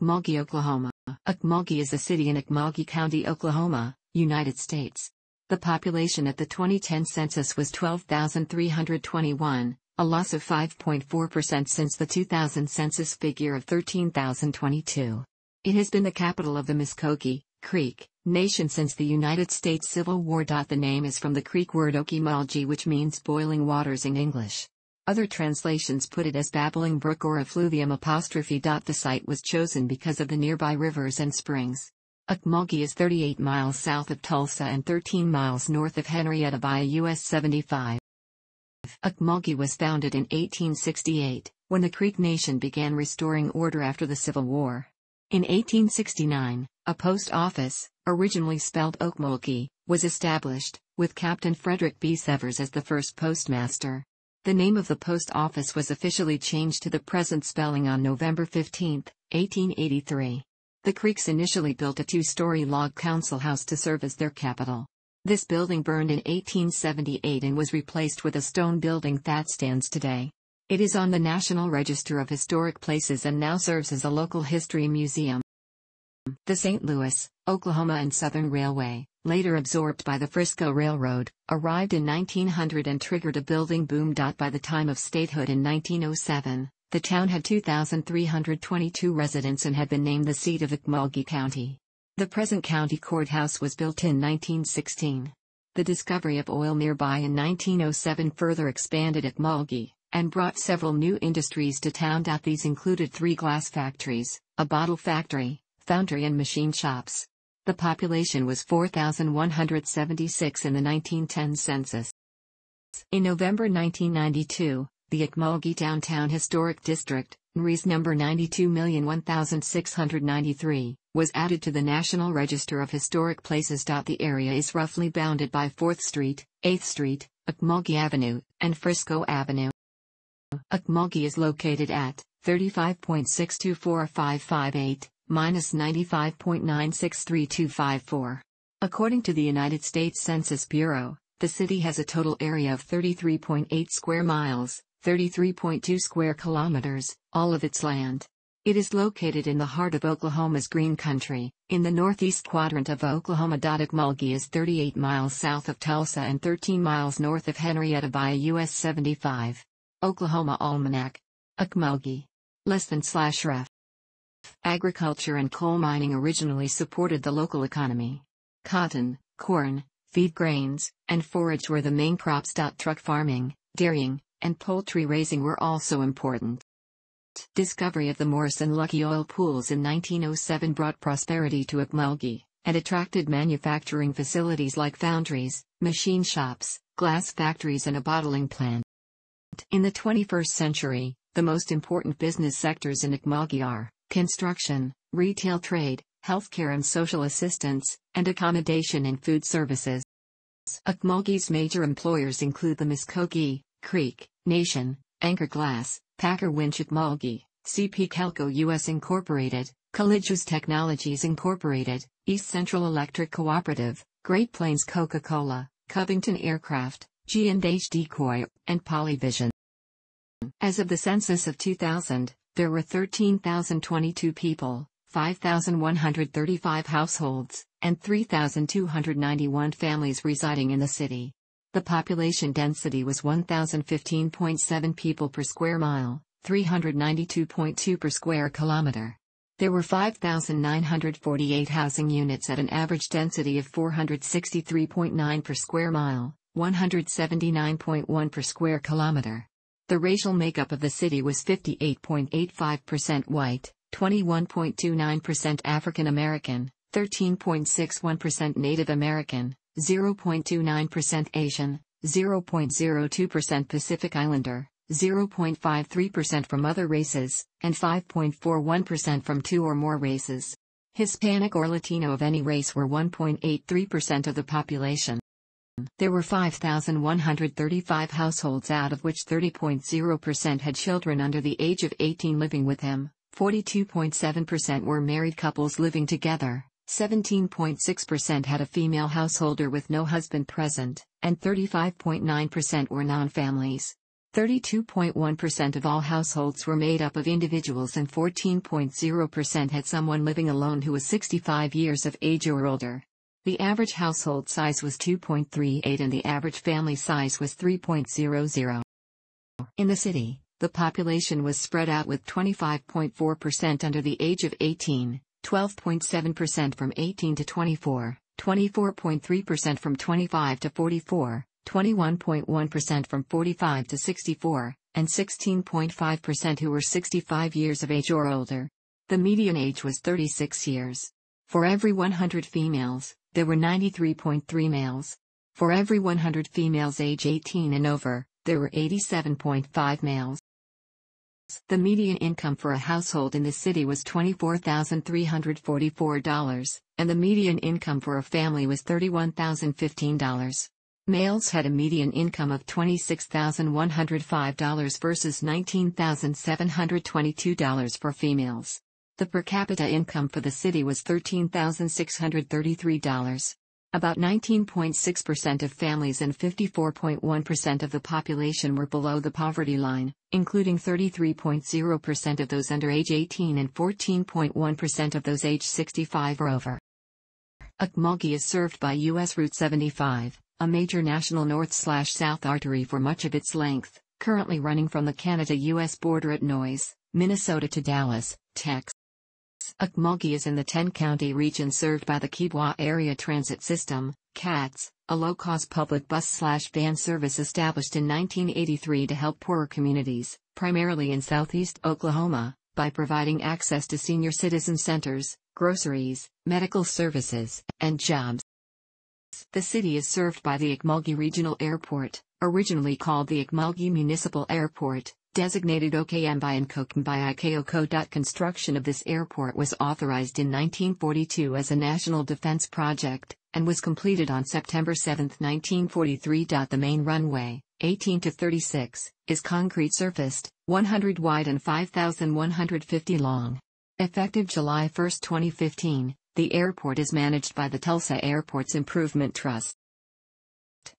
Okmulgee, Oklahoma. Okmulgee is a city in Okmulgee County, Oklahoma, United States. The population at the 2010 census was 12,321, a loss of 5.4% since the 2000 census figure of 13,022. It has been the capital of the Muskogee, Creek, Nation since the United States Civil War. The name is from the Creek word Okmulgee which means boiling waters in English. Other translations put it as Babbling Brook or Effluvium apostrophe. The site was chosen because of the nearby rivers and springs. Okmulgee is 38 miles south of Tulsa and 13 miles north of Henrietta via US 75. Okmulgee was founded in 1868, when the Creek Nation began restoring order after the Civil War. In 1869, a post office, originally spelled Okmulgee, was established, with Captain Frederick B. Severs as the first postmaster. The name of the post office was officially changed to the present spelling on November 15, 1883. The Creeks initially built a two-story log council house to serve as their capital. This building burned in 1878 and was replaced with a stone building that stands today. It is on the National Register of Historic Places and now serves as a local history museum. The St. Louis, Oklahoma and Southern Railway, later absorbed by the Frisco Railroad, arrived in 1900 and triggered a building boom. By the time of statehood in 1907, the town had 2,322 residents and had been named the seat of Okmulgee County. The present county courthouse was built in 1916. The discovery of oil nearby in 1907 further expanded Okmulgee and brought several new industries to town. These included three glass factories, a bottle factory, foundry, and machine shops. The population was 4,176 in the 1910 census. In November 1992, the Okmulgee Downtown Historic District, NRIS number 92,1693, was added to the National Register of Historic Places. The area is roughly bounded by 4th Street, 8th Street, Okmulgee Avenue, and Frisco Avenue. Okmulgee is located at 35.624558 minus 95.963254. According to the United States Census Bureau, the city has a total area of 33.8 square miles, 33.2 square kilometers, all of its land. It is located in the heart of Oklahoma's green country, in the northeast quadrant of Oklahoma. Okmulgee is 38 miles south of Tulsa and 13 miles north of Henrietta by US 75. Oklahoma Almanac. Okmulgee. Less than slash ref. Agriculture and coal mining originally supported the local economy. Cotton, corn, feed grains, and forage were the main crops. Truck farming, dairying, and poultry raising were also important. Discovery of the morrison and Lucky oil pools in 1907 brought prosperity to Okmulgee, and attracted manufacturing facilities like foundries, machine shops, glass factories and a bottling plant. In the 21st century, the most important business sectors in Okmulgee are construction, retail trade, healthcare and social assistance, and accommodation and food services. Okmulgee's major employers include the Muskogee, Creek, Nation, Anchor Glass, Packer Winch Okmulgee, CP Calco US Incorporated, Collegius Technologies Incorporated, East Central Electric Cooperative, Great Plains Coca-Cola, Covington Aircraft, G&H Decoy, and Polyvision. As of the census of 2000, there were 13,022 people, 5,135 households, and 3,291 families residing in the city. The population density was 1,015.7 people per square mile, 392.2 per square kilometer. There were 5,948 housing units at an average density of 463.9 per square mile, 179.1 per square kilometer. The racial makeup of the city was 58.85% white, 21.29% African American, 13.61% Native American, 0.29% Asian, 0.02% Pacific Islander, 0.53% from other races, and 5.41% from two or more races. Hispanic or Latino of any race were 1.83% of the population. There were 5,135 households out of which 30.0% had children under the age of 18 living with him, 42.7% were married couples living together, 17.6% had a female householder with no husband present, and 35.9% were non families. 32.1% of all households were made up of individuals and 14.0% had someone living alone who was 65 years of age or older. The average household size was 2.38 and the average family size was 3.00. In the city, the population was spread out with 25.4% under the age of 18, 12.7% from 18 to 24, 24.3% from 25 to 44, 21.1% from 45 to 64, and 16.5% who were 65 years of age or older. The median age was 36 years. For every 100 females, there were 93.3 males. For every 100 females age 18 and over, there were 87.5 males. The median income for a household in the city was $24,344, and the median income for a family was $31,015. Males had a median income of $26,105 versus $19,722 for females. The per capita income for the city was $13,633. About 19.6% of families and 54.1% of the population were below the poverty line, including 33.0% of those under age 18 and 14.1% of those age 65 or over. Okmulgee is served by U.S. Route 75, a major national north-slash-south artery for much of its length, currently running from the Canada-U.S. border at Noise, Minnesota to Dallas, Texas. Okmulgee is in the 10-county region served by the Kibwa Area Transit System, CATS, a low-cost public bus-slash-van service established in 1983 to help poorer communities, primarily in southeast Oklahoma, by providing access to senior citizen centers, groceries, medical services, and jobs. The city is served by the Okmulgee Regional Airport, originally called the Okmulgee Municipal Airport, designated OKM by and by ICAO. Construction of this airport was authorized in 1942 as a national defense project, and was completed on September 7, 1943. The main runway, 18 to 36, is concrete surfaced, 100 wide and 5,150 long. Effective July 1, 2015, the airport is managed by the Tulsa Airports Improvement Trust.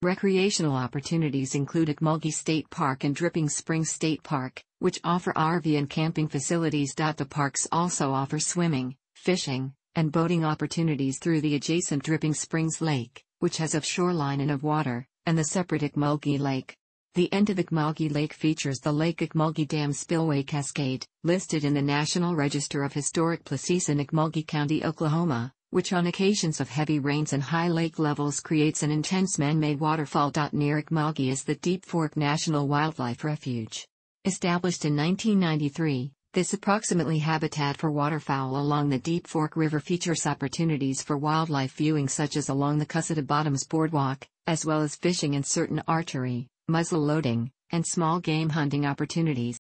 Recreational opportunities include Okmulgee State Park and Dripping Springs State Park, which offer RV and camping facilities. The parks also offer swimming, fishing, and boating opportunities through the adjacent Dripping Springs Lake, which has of shoreline and of water, and the separate Okmulgee Lake. The end of Okmulgee Lake features the Lake Okmulgee Dam spillway cascade, listed in the National Register of Historic Places in Okmulgee County, Oklahoma which on occasions of heavy rains and high lake levels creates an intense man-made waterfall. Nirikmagi is the Deep Fork National Wildlife Refuge. Established in 1993, this approximately habitat for waterfowl along the Deep Fork River features opportunities for wildlife viewing such as along the Cusseta Bottoms Boardwalk, as well as fishing and certain archery, muzzle loading, and small game hunting opportunities.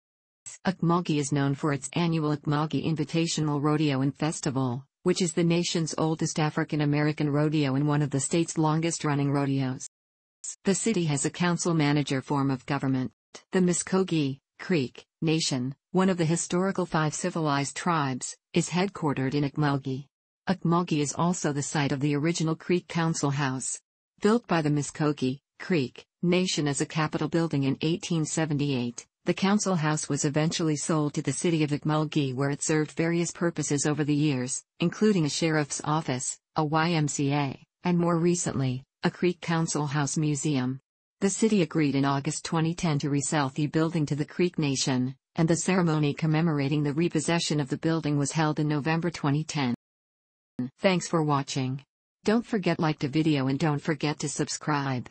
Okmulgee is known for its annual Okmulgee Invitational Rodeo and Festival, which is the nation's oldest African American rodeo and one of the state's longest running rodeos. The city has a council manager form of government. The Muskogee, Creek, Nation, one of the historical five civilized tribes, is headquartered in Okmulgee. Okmulgee is also the site of the original Creek Council House. Built by the Muskogee, Creek, Nation as a Capitol building in 1878, the council house was eventually sold to the city of Okmulgee where it served various purposes over the years, including a sheriff's office, a YMCA, and more recently, a Creek Council House Museum. The city agreed in August 2010 to resell the building to the Creek Nation, and the ceremony commemorating the repossession of the building was held in November 2010. Thanks for watching. Don't forget like the video and don't forget to subscribe.